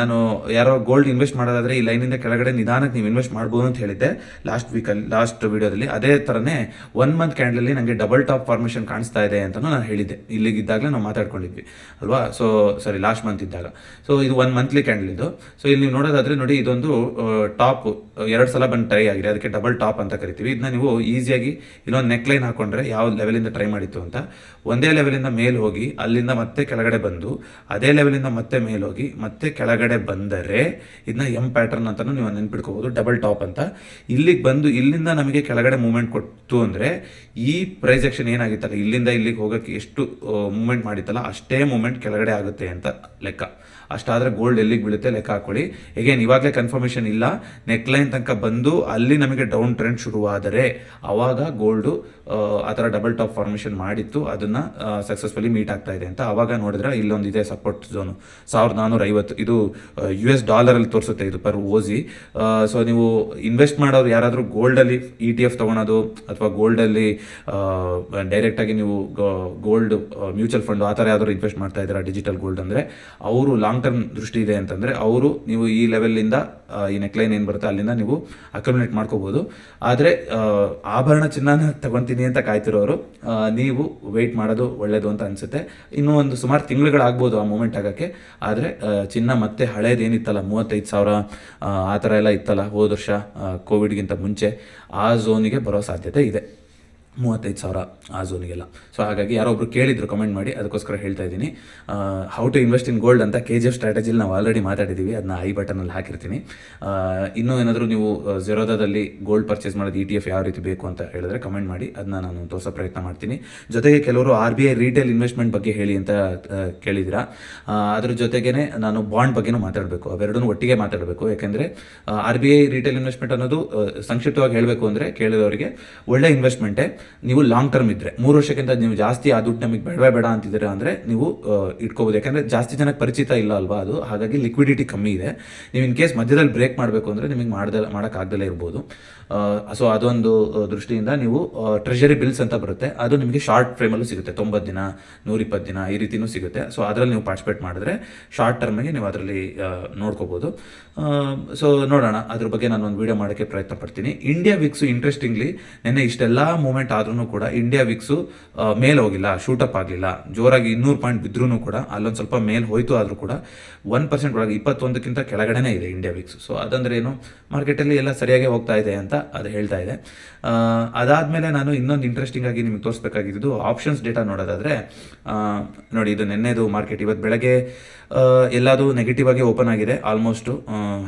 ನಾನು ಯಾರೋ ಗೋಲ್ಡ್ ಇನ್ವೆಸ್ಟ್ ಮಾಡೋದಾದರೆ ಈ ಲೈನಿಂದ ಕೆಳಗಡೆ ನಿಧಾನಕ್ಕೆ ನೀವು ಇನ್ವೆಸ್ಟ್ ಮಾಡ್ಬೋದು ಅಂತ ಹೇಳಿದ್ದೆ ಲಾಸ್ಟ್ ವೀಕಲ್ಲಿ ಲಾಸ್ಟ್ ವಿಡಿಯೋದಲ್ಲಿ ಅದೇ ಥರನೇ ಒನ್ ಮಂತ್ ಕ್ಯಾಂಡಲಲ್ಲಿ ನನಗೆ ಡಬಲ್ ಟಾಪ್ ಫಾರ್ಮೇಷನ್ ಕಾಣಿಸ್ತಾ ಇದೆ ಅಂತಲೂ ನಾನು ಹೇಳಿದ್ದೆ ಇಲ್ಲಿಗಿದ್ದಾಗಲೇ ನಾವು ಮಾತಾಡ್ಕೊಂಡಿದ್ವಿ ಅಲ್ವಾ ಸೊ ಸಾರಿ ಲಾಸ್ಟ್ ಮಂತ್ ಇದ್ದಾಗ ಸೊ ಇದು ಒನ್ ಮಂತ್ಲಿ ಕ್ಯಾಂಡಲ್ ಇದು ಸೊ ಇಲ್ಲಿ ನೀವು ನೋಡೋದಾದ್ರೆ ನೋಡಿ ಇದೊಂದು ಟಾಪ್ ಎರಡು ಸಲ ಬಂದು ಟ್ರೈ ಆಗಿದೆ ಅದಕ್ಕೆ ಡಬಲ್ ಟಾಪ್ ಅಂತ ಕರಿತೀವಿ ಇದನ್ನ ನೀವು ಈಸಿಯಾಗಿ ನೆಕ್ಲೈನ್ ನೆಕ್ ಹಾಕೊಂಡ್ರೆ ಯಾವ ಲೆವೆಲಿಂದ ಟ್ರೈ ಮಾಡಿತ್ತು ಅಂತ ಒಂದೇ ಲೆವೆಲಿಂದ ಮೇಲೆ ಹೋಗಿ ಅಲ್ಲಿಂದ ಮತ್ತೆ ಕೆಳಗಡೆ ಬಂದು ಅದೇ ಲೆವೆಲಿಂದ ಮತ್ತೆ ಮೇಲೆ ಹೋಗಿ ಮತ್ತೆ ಕೆಳಗಡೆ ಬಂದರೆ ಇದನ್ನ ಎಂ ಪ್ಯಾಟರ್ನ್ ಅಂತಲೂ ನೀವು ನೆನ್ಪಿಟ್ಕೋಬೋದು ಡಬಲ್ ಟಾಪ್ ಅಂತ ಇಲ್ಲಿಗೆ ಬಂದು ಇಲ್ಲಿಂದ ನಮಗೆ ಕೆಳಗಡೆ ಮೂವ್ಮೆಂಟ್ ಕೊಟ್ಟು ಅಂದರೆ ಈ ಪ್ರೈಸ್ ಏನಾಗಿತ್ತಲ್ಲ ಇಲ್ಲಿಂದ ಇಲ್ಲಿಗೆ ಹೋಗಕ್ಕೆ ಎಷ್ಟು ಮೂವ್ಮೆಂಟ್ ಮಾಡಿತ್ತಲ್ಲ ಅಷ್ಟೇ ಮೂವ್ಮೆಂಟ್ ಕೆಳಗಡೆ ಆಗುತ್ತೆ ಅಂತ ಲೆಕ್ಕ ಅಷ್ಟಾದರೆ ಗೋಲ್ಡ್ ಎಲ್ಲಿಗೆ ಬೀಳುತ್ತೆ ಲೆಕ್ಕ ಹಾಕೊಳ್ಳಿ ಎಗೇನ್ ಇವಾಗಲೇ ಕನ್ಫರ್ಮೇಷನ್ ಇಲ್ಲ ನೆಕ್ ಲೈನ್ ತನಕ ಬಂದು ಅಲ್ಲಿ ನಮಗೆ ಡೌನ್ ಟ್ರೆಂಡ್ ಶುರುವಾದರೆ ಆವಾಗ ಗೋಲ್ಡು ಆ ಥರ ಡಬಲ್ ಟಾಪ್ ಫಾರ್ಮೇಷನ್ ಮಾಡಿತ್ತು ಅದನ್ನು ಸಕ್ಸಸ್ಫುಲಿ ಮೀಟ್ ಆಗ್ತಾ ಇದೆ ಅಂತ ಆವಾಗ ನೋಡಿದ್ರೆ ಇಲ್ಲೊಂದಿದೆ ಸಪೋರ್ಟ್ ಝೋನು ಸಾವಿರದ ನಾನ್ನೂರೈವತ್ತು ಐವತ್ತು ಇದು ಯು ಎಸ್ ಡಾಲರಲ್ಲಿ ತೋರಿಸುತ್ತೆ ಇದು ಪರ್ ಓಜಿ ಸೊ ನೀವು ಇನ್ವೆಸ್ಟ್ ಮಾಡೋರು ಯಾರಾದರೂ ಗೋಲ್ಡಲ್ಲಿ ಇ e ಟಿ ಎಫ್ ತೊಗೊಳೋದು ಅಥವಾ ಗೋಲ್ಡಲ್ಲಿ ಡೈರೆಕ್ಟಾಗಿ ನೀವು ಗೋಲ್ಡ್ ಮ್ಯೂಚುವಲ್ ಫಂಡ್ ಆ ಥರ ಯಾವ್ದಾದ್ರು ಇನ್ವೆಸ್ಟ್ ಮಾಡ್ತಾ ಇದ್ದೀರಾ ಡಿಜಿಟಲ್ ಗೋಲ್ಡ್ ಅಂದರೆ ಅವರು ಲಾಂಗ್ ಲಾಂಗ್ ಟರ್ಮ್ ದೃಷ್ಟಿ ಇದೆ ಅಂತಂದರೆ ಅವರು ನೀವು ಈ ಲೆವೆಲಿಂದ ಈ ನೆಕ್ಲೈನ್ ಏನು ಬರುತ್ತೆ ಅಲ್ಲಿಂದ ನೀವು ಅಕ್ಯುಮಿನೇಟ್ ಮಾಡ್ಕೋಬೋದು ಆದರೆ ಆಭರಣ ಚಿನ್ನನ ತಗೊಂತೀನಿ ಅಂತ ಕಾಯ್ತಿರೋರು ನೀವು ವೆಯ್ಟ್ ಮಾಡೋದು ಒಳ್ಳೆಯದು ಅಂತ ಅನಿಸುತ್ತೆ ಇನ್ನೂ ಒಂದು ಸುಮಾರು ತಿಂಗಳುಗಳಾಗ್ಬೋದು ಆ ಮೂಮೆಂಟ್ ಆಗೋಕ್ಕೆ ಆದರೆ ಚಿನ್ನ ಮತ್ತೆ ಹಳೇದೇನಿತ್ತಲ್ಲ ಮೂವತ್ತೈದು ಸಾವಿರ ಆ ಥರ ಎಲ್ಲ ಇತ್ತಲ್ಲ ಹೋದ ವರ್ಷ ಕೋವಿಡ್ಗಿಂತ ಮುಂಚೆ ಆ ಝೋನಿಗೆ ಬರೋ ಸಾಧ್ಯತೆ ಇದೆ ಮೂವತ್ತೈದು ಸಾವಿರ ಆ ಝೋನಿಗೆಲ್ಲ ಸೊ ಹಾಗಾಗಿ ಯಾರೊಬ್ರು ಕೇಳಿದ್ರು ಕಮೆಂಟ್ ಮಾಡಿ ಅದಕ್ಕೋಸ್ಕರ ಹೇಳ್ತಾ ಇದ್ದೀನಿ how to invest in gold ಅಂತ ಕೆ ಜಿ ಎಫ್ ಸ್ಟ್ರಾಟಜಿಲಿ ನಾವು ಆಲ್ರೆಡಿ ಮಾತಾಡಿದ್ದೀವಿ ಅದನ್ನ ಐ ಬಟನಲ್ಲಿ ಹಾಕಿರ್ತೀನಿ ಇನ್ನೂ ಏನಾದರೂ ನೀವು ಜೆರೋದಾದಲ್ಲಿ ಗೋಲ್ಡ್ ಪರ್ಚೇಸ್ ಮಾಡೋದು ಇ ಟಿ ಎಫ್ ಯಾವ ರೀತಿ ಬೇಕು ಅಂತ ಹೇಳಿದ್ರೆ ಕಮೆಂಟ್ ಮಾಡಿ ಅದನ್ನ ನಾನು ತೋರಿಸೋ ಪ್ರಯತ್ನ ಮಾಡ್ತೀನಿ ಜೊತೆಗೆ ಕೆಲವರು R B I retail investment ಬಗ್ಗೆ ಹೇಳಿ ಅಂತ ಕೇಳಿದಿರಾ ಅದ್ರ ಜೊತೆಗೇ ನಾನು ಬಾಂಡ್ ಬಗ್ಗೆನೂ ಮಾತಾಡಬೇಕು ಅವೆರಡೂ ಒಟ್ಟಿಗೆ ಮಾತಾಡಬೇಕು ಯಾಕೆಂದರೆ R B I retail investment ಅನ್ನೋದು ಸಂಕ್ಷಿಪ್ತವಾಗಿ ಹೇಳಬೇಕು ಅಂದರೆ ಕೇಳಿದವರಿಗೆ ಒಳ್ಳೆ ಇನ್ವೆಸ್ಟ್ಮೆಂಟೇ ನೀವು ಲಾಂಗ್ ಟರ್ಮ್ ಇದ್ರೆ ಮೂರು ವರ್ಷಕ್ಕಿಂತ ನೀವು ಜಾಸ್ತಿ ಆ ದುಡ್ಡು ನಮಗೆ ಬೇಡವೇ ಬೇಡ ಅಂತಿದ್ರೆ ಅಂದರೆ ನೀವು ಇಟ್ಕೋಬೋದು ಯಾಕಂದರೆ ಜಾಸ್ತಿ ಜನಕ್ಕೆ ಪರಿಚಿತ ಇಲ್ಲ ಅಲ್ವಾ ಅದು ಹಾಗಾಗಿ ಲಿಕ್ವಿಡಿಟಿ ಕಮ್ಮಿ ಇದೆ ನೀವು ಇನ್ ಕೇಸ್ ಮಧ್ಯದಲ್ಲಿ ಬ್ರೇಕ್ ಮಾಡಬೇಕು ಅಂದರೆ ನಿಮಗೆ ಮಾಡ್ದೆ ಮಾಡೋಕ್ಕಾಗ್ದಲೇ ಇರ್ಬೋದು ಸೊ ಅದೊಂದು ದೃಷ್ಟಿಯಿಂದ ನೀವು ಟ್ರೆಷರಿ ಬಿಲ್ಸ್ ಅಂತ ಬರುತ್ತೆ ಅದು ನಿಮಗೆ ಶಾರ್ಟ್ ಫ್ರೇಮಲ್ಲೂ ಸಿಗುತ್ತೆ ತೊಂಬತ್ತು ದಿನ ನೂರಿಪ್ಪತ್ತು ದಿನ ಈ ರೀತಿಯೂ ಸಿಗುತ್ತೆ ಸೊ ಅದರಲ್ಲಿ ನೀವು ಪಾರ್ಟಿಸಿಪೇಟ್ ಮಾಡಿದ್ರೆ ಶಾರ್ಟ್ ಟರ್ಮಿಗೆ ನೀವು ಅದರಲ್ಲಿ ನೋಡ್ಕೋಬೋದು ಸೊ ನೋಡೋಣ ಅದ್ರ ಬಗ್ಗೆ ನಾನು ಒಂದು ವಿಡಿಯೋ ಮಾಡೋಕ್ಕೆ ಪ್ರಯತ್ನ ಪಡ್ತೀನಿ ಇಂಡಿಯಾ ವಿಕ್ಸು ಇಂಟ್ರೆಸ್ಟಿಂಗ್ಲಿ ನಿನ್ನೆ ಇಷ್ಟೆಲ್ಲ ಮೂಮೆಂಟ್ ಆದ್ರೂ ಕೂಡ ಇಂಡಿಯಾ ವಿಕ್ಸು ಮೇಲೆ ಹೋಗಿಲ್ಲ ಶೂಟಪ್ ಆಗಲಿಲ್ಲ ಜೋರಾಗಿ ಇನ್ನೂರು ಪಾಯಿಂಟ್ ಬಿದ್ದರೂ ಕೂಡ ಅಲ್ಲೊಂದು ಸ್ವಲ್ಪ ಮೇಲೆ ಹೋಯಿತು ಆದರೂ ಕೂಡ ಒನ್ ಪರ್ಸೆಂಟ್ ಒಳಗೆ ಇಪ್ಪತ್ತೊಂದಕ್ಕಿಂತ ಕೆಳಗಡೆನೇ ಇದೆ ಇಂಡಿಯಾ ವಿಕ್ಸು ಸೊ ಅದಂದ್ರೆ ಏನು ಮಾರ್ಕೆಟಲ್ಲಿ ಎಲ್ಲ ಸರಿಯಾಗಿ ಹೋಗ್ತಾ ಇದೆ ಅಂತ ಅದು ಹೇಳ್ತಾ ಇದೆ ಅದಾದಮೇಲೆ ನಾನು ಇನ್ನೊಂದು ಇಂಟ್ರೆಸ್ಟಿಂಗ್ ಆಗಿ ನಿಮ್ಗೆ ತೋರಿಸಬೇಕಾಗಿದ್ದು ಆಪ್ಷನ್ಸ್ ಡೇಟಾ ನೋಡೋದಾದ್ರೆ ನೋಡಿ ಇದು ನೆನ್ನೆದು ಮಾರ್ಕೆಟ್ ಇವತ್ತು ಬೆಳಗ್ಗೆ ಎಲ್ಲದು ನೆಗೆಟಿವ್ ಆಗಿ ಓಪನ್ ಆಗಿದೆ ಆಲ್ಮೋಸ್ಟ್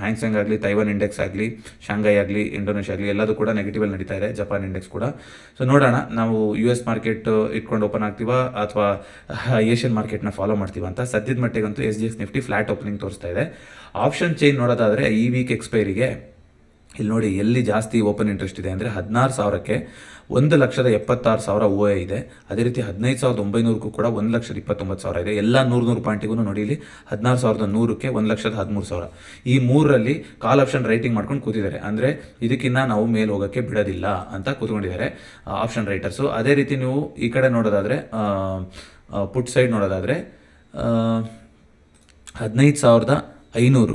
ಹ್ಯಾಂಗ್ಸಂಗ್ ಆಗಲಿ ತೈವಾನ್ ಇಂಡೆಕ್ಸ್ ಆಗಲಿ ಶಾಂಘೈ ಆಗಲಿ ಇಂಡೋನೇಷ್ಯಾ ಆಗಲಿ ಎಲ್ಲದೂ ಕೂಡ ನೆಗೆಟಿವಲ್ಲಿ ನಡೀತಾ ಇದೆ ಜಪಾನ್ ಇಂಡೆಕ್ಸ್ ಕೂಡ ಸೊ ನೋಡೋಣ ನಾವು ಯು ಎಸ್ ಮಾರ್ಕೆಟ್ ಇಟ್ಕೊಂಡು ಓಪನ್ ಆಗ್ತೀವ ಅಥವಾ ಏಷ್ಯನ್ ಮಾರ್ಕೆಟ್ನ ಫಾಲೋ ಮಾಡ್ತೀವ ಅಂತ ಸದ್ಯದ ಮಟ್ಟಿಗಂತೂ S G X Nifty flat opening ತೋರಿಸ್ತಾ ಇದೆ ಆಪ್ಷನ್ ಚೇಂಜ್ ನೋಡೋದಾದರೆ ಈ ವೀಕ್ ಎಕ್ಸ್ಪೈರಿಗೆ ಇಲ್ಲಿ ನೋಡಿ ಎಲ್ಲಿ ಜಾಸ್ತಿ ಓಪನ್ ಇಂಟ್ರೆಸ್ಟ್ ಇದೆ ಅಂದರೆ ಹದಿನಾರು ಸಾವಿರಕ್ಕೆ ಒಂದು ಲಕ್ಷದ ಎಪ್ಪತ್ತಾರು ಸಾವಿರ ಓ ಎ ಇದೆ ಅದೇ ರೀತಿ ಹದಿನೈದು ಸಾವಿರದ ಒಂಬೈನೂರಕ್ಕೂ ಕೂಡ ಒಂದು ಲಕ್ಷದ ಇಪ್ಪತ್ತೊಂಬತ್ತು ಸಾವಿರ ಇದೆ ಎಲ್ಲ ನೂರು ನೂರು ಪಾಯಿಂಟಿಗೂ ನೋಡಿ ಇಲ್ಲಿ ಹದಿನಾರು ಸಾವಿರದ ನೂರಕ್ಕೆ ಒಂದು ಲಕ್ಷದ ಹದಿಮೂರು ಸಾವಿರ ಈ ಮೂರರಲ್ಲಿ ಕಾಲ್ ಆಪ್ಷನ್ ರೈಟಿಂಗ್ ಮಾಡ್ಕೊಂಡು ಕೂತಿದ್ದಾರೆ ಅಂದರೆ ಇದಕ್ಕಿಂತ ನಾವು ಮೇಲೆ ಹೋಗೋಕ್ಕೆ ಬಿಡೋದಿಲ್ಲ ಅಂತ ಕೂತ್ಕೊಂಡಿದ್ದಾರೆ ಆಪ್ಷನ್ ರೈಟರ್ಸು ಅದೇ ರೀತಿ ನೀವು ಈ ಕಡೆ ನೋಡೋದಾದರೆ ಪುಟ್ ಸೈಡ್ ನೋಡೋದಾದರೆ ಹದಿನೈದು ಸಾವಿರದ ಐನೂರು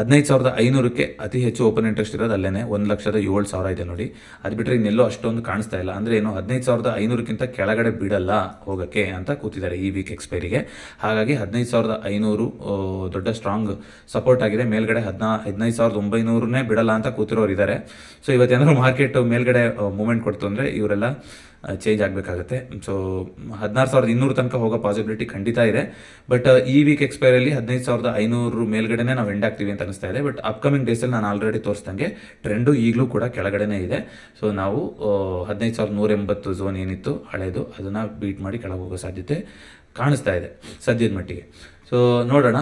ಹದಿನೈದು ಸಾವಿರದ ಐನೂರಕ್ಕೆ ಅತಿ ಹೆಚ್ಚು ಓಪನ್ ಇಂಟ್ರೆಸ್ಟ್ ಇರೋದು ಅಲ್ಲೇ ಒಂದು ಲಕ್ಷದ ಏಳು ಸಾವಿರ ಇದೆ ನೋಡಿ ಅದು ಬಿಟ್ಟರೆ ಇನ್ನೆಲ್ಲೋ ಅಷ್ಟೊಂದು ಕಾಣಿಸ್ತಾ ಇಲ್ಲ ಅಂದರೆ ಏನು ಹದಿನೈದು ಸಾವಿರದ ಐನೂರಕ್ಕಿಂತ ಕೆಳಗಡೆ ಬಿಡಲ್ಲ ಹೋಗೋಕ್ಕೆ ಅಂತ ಕೂತಿದ್ದಾರೆ ಈ ವೀಕ್ ಎಕ್ಸ್ಪೈರಿಗೆ ಹಾಗಾಗಿ ಹದಿನೈದು ಸಾವಿರದ ಐನೂರು ದೊಡ್ಡ ಸ್ಟ್ರಾಂಗ್ ಸಪೋರ್ಟ್ ಆಗಿದೆ ಮೇಲ್ಗಡೆ ಹದಿನಾ ಹದಿನೈದು ಸಾವಿರದ ಒಂಬೈನೂರನೇ ಬಿಡಲ್ಲ ಅಂತ ಕೂತಿರೋರು ಇದ್ದಾರೆ ಸೊ ಇವತ್ತೇನಾದ್ರು ಮಾರ್ಕೆಟ್ ಮೇಲ್ಗಡೆ ಮೂಮೆಂಟ್ ಕೊಡ್ತು ಅಂದರೆ ಇವರೆಲ್ಲ ಚೇಂಜ್ ಆಗಬೇಕಾಗತ್ತೆ ಸೊ ಹದಿನಾರು ಸಾವಿರದ ಇನ್ನೂರು ತನಕ ಹೋಗೋ ಪಾಸಿಬಿಲಿಟಿ ಖಂಡಿತ ಇದೆ ಬಟ್ ಈ ವೀಕ್ ಎಕ್ಸ್ಪೈರಲ್ಲಿ ಹದಿನೈದು ಸಾವಿರದ ಐನೂರು ಮೇಲ್ಗಡೆನೇ ನಾವು ಎಂಡ್ ಆಗ್ತೀವಿ ಅಂತ ಅನಿಸ್ತಾ ಇದೆ ಬಟ್ ಅಪ್ಕಮಿಂಗ್ ಡೇಸಲ್ಲಿ ನಾನು ಆಲ್ರೆಡಿ ತೋರಿಸ್ದಂಗೆ ಟ್ರೆಂಡು ಈಗಲೂ ಕೂಡ ಕೆಳಗಡೆನೇ ಇದೆ ಸೊ ನಾವು ಹದಿನೈದು ಸಾವಿರದ ನೂರ ಎಂಬತ್ತು ಝೋನ್ ಏನಿತ್ತು ಹಳೆಯದು ಅದನ್ನು ಬೀಟ್ ಮಾಡಿ ಕೆಳಗೆ ಹೋಗೋ ಸಾಧ್ಯತೆ ಕಾಣಿಸ್ತಾ ಇದೆ ಸದ್ಯದ ಮಟ್ಟಿಗೆ ಸೊ ನೋಡೋಣ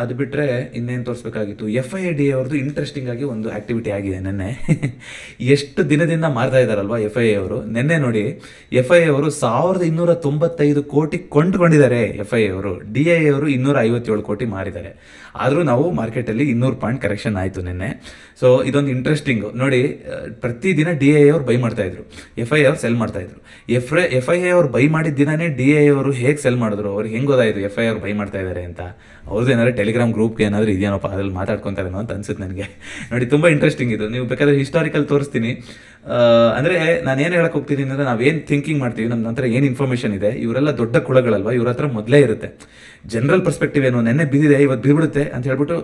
ಅದು ಬಿಟ್ಟರೆ ಇನ್ನೇನು ತೋರಿಸ್ಬೇಕಾಗಿತ್ತು ಎಫ್ ಐ ಡಿ ಅವ್ರದ್ದು ಇಂಟ್ರೆಸ್ಟಿಂಗ್ ಆಗಿ ಒಂದು ಆಕ್ಟಿವಿಟಿ ಆಗಿದೆ ನೆನ್ನೆ ಎಷ್ಟು ದಿನದಿಂದ ಮಾರ್ತಾ ಇದ್ದಾರಲ್ವ ಎಫ್ ಐ ಅವರು ನಿನ್ನೆ ನೋಡಿ ಎಫ್ ಐ ಅವರು ಸಾವಿರದ ಇನ್ನೂರ ತೊಂಬತ್ತೈದು ಕೋಟಿ ಕೊಂಡುಕೊಂಡಿದ್ದಾರೆ ಎಫ್ ಐ ಅವರು ಡಿ ಐ ಅವರು ಇನ್ನೂರ ಐವತ್ತೇಳು ಕೋಟಿ ಮಾರಿದ್ದಾರೆ ಆದ್ರೂ ನಾವು ಮಾರ್ಕೆಟಲ್ಲಿ ಇನ್ನೂರು ಪಾಯಿಂಟ್ ಕರೆಕ್ಷನ್ ಆಯಿತು ನಿನ್ನೆ ಸೊ ಇದೊಂದು ಇಂಟ್ರೆಸ್ಟಿಂಗ್ ನೋಡಿ ಪ್ರತಿದಿನ ಡಿ ಐ ಅವ್ರು ಬೈ ಇದ್ರು ಎಫ್ ಐ ಅವ್ರು ಸೆಲ್ ಇದ್ರು ಎಫ್ ಎಫ್ ಐ ಎ ಅವ್ರು ಬೈ ಮಾಡಿದ ದಿನನೇ ಡಿ ಐ ಅವರು ಹೇಗೆ ಸೆಲ್ ಮಾಡಿದ್ರು ಅವ್ರು ಹೆಂಗೆ ಗೊತ್ತಾಯ್ತು ಎಫ್ ಐ ಅವ್ರು ಬೈ ಮಾಡ್ತಾ ಇದ್ದಾರೆ ಅಂತ ಅವ್ರದ್ದು ಏನಾದ್ರು ಟೆಲಿಗ್ರಾಮ್ ಗ್ರೂಪ್ಗೆ ಏನಾದ್ರು ಇದೆಯೇನಪ್ಪ ಅದ್ರಲ್ಲಿ ಮಾತಾಡ್ಕೊತಾರೇನೋ ಅಂತ ಅನ್ಸುತ್ತೆ ನನಗೆ ನೋಡಿ ತುಂಬಾ ಇಂಟ್ರೆಸ್ಟಿಂಗ್ ಇದು ನೀವು ಬೇಕಾದ್ರೆ ಹಿಸ್ಟಾರಿಕಲ್ ತೋರಿಸ್ತೀನಿ ಅಂದ್ರೆ ನಾನು ಏನು ಹೇಳಕ್ಕೆ ಹೋಗ್ತೀನಿ ನಾವು ನಾವೇನು ಥಿಂಕಿಂಗ್ ಮಾಡ್ತೀವಿ ನಮ್ಮ ನಂತರ ಏನು ಇನ್ಫಾರ್ಮೇಷನ್ ಇದೆ ಇವರೆಲ್ಲ ದೊಡ್ಡ ಕುಳಗಳಲ್ವ ಇವ್ರ ಹತ್ರ ಮೊದಲೇ ಇರುತ್ತೆ ಜನರಲ್ ಪರ್ಸ್ಪೆಕ್ಟಿವ್ ಏನು ನೆನ್ನೆ ಬಿದ್ದಿದೆ ಇವತ್ತು ಬಿಡುತ್ತೆ ಅಂತ ಹೇಳ್ಬಿಟ್ಟು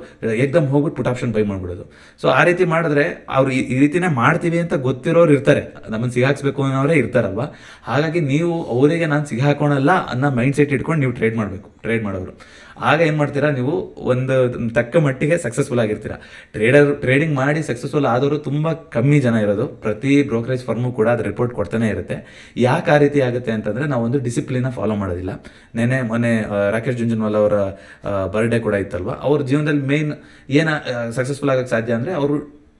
ಏಕ್ದಮ್ ಹೋಗ್ಬಿಟ್ಟು ಪುಟ್ ಆಪ್ಷನ್ ಬೈ ಮಾಡಿಬಿಡೋದು ಸೊ ಆ ರೀತಿ ಮಾಡಿದ್ರೆ ಅವ್ರು ಈ ರೀತಿನೇ ಮಾಡ್ತೀವಿ ಅಂತ ಗೊತ್ತಿರೋರು ಇರ್ತಾರೆ ನಮ್ಮನ್ನು ಸಿಗಾಕ್ಸ್ಬೇಕು ಅನ್ನೋರೇ ಇರ್ತಾರಲ್ವ ಹಾಗಾಗಿ ನೀವು ಅವರಿಗೆ ನಾನು ಸಿಗಾಕೋಣಲ್ಲ ಅನ್ನೋ ಮೈಂಡ್ ಸೆಟ್ ಇಟ್ಕೊಂಡು ನೀವು ಟ್ರೇಡ್ ಮಾಡಬೇಕು ಟ್ರೇಡ್ ಮಾಡೋರು ಆಗ ಏನು ಮಾಡ್ತೀರಾ ನೀವು ಒಂದು ತಕ್ಕ ಮಟ್ಟಿಗೆ ಸಕ್ಸಸ್ಫುಲ್ ಆಗಿರ್ತೀರ ಟ್ರೇಡರ್ ಟ್ರೇಡಿಂಗ್ ಮಾಡಿ ಸಕ್ಸಸ್ಫುಲ್ ಆದವರು ತುಂಬ ಕಮ್ಮಿ ಜನ ಇರೋದು ಪ್ರತಿ ಬ್ರೋಕರೇಜ್ ಫರ್ಮು ಕೂಡ ಅದು ರಿಪೋರ್ಟ್ ಕೊಡ್ತಾನೆ ಇರುತ್ತೆ ಯಾಕೆ ಆ ರೀತಿ ಆಗುತ್ತೆ ಅಂತಂದರೆ ನಾವು ಒಂದು ಡಿಸಿಪ್ಲಿನ ಫಾಲೋ ಮಾಡೋದಿಲ್ಲ ನೆನೆ ಮೊನ್ನೆ ರಾಕೇಶ್ ಜುಂಜುನ್ವಾಲ್ ಅವರ ಬರ್ಡೇ ಕೂಡ ಇತ್ತಲ್ವ ಅವ್ರ ಜೀವನದಲ್ಲಿ ಮೇನ್ ಏನ ಸಕ್ಸಸ್ಫುಲ್ ಆಗೋಕ್ಕೆ ಸಾಧ್ಯ ಅಂದರೆ ಅವರು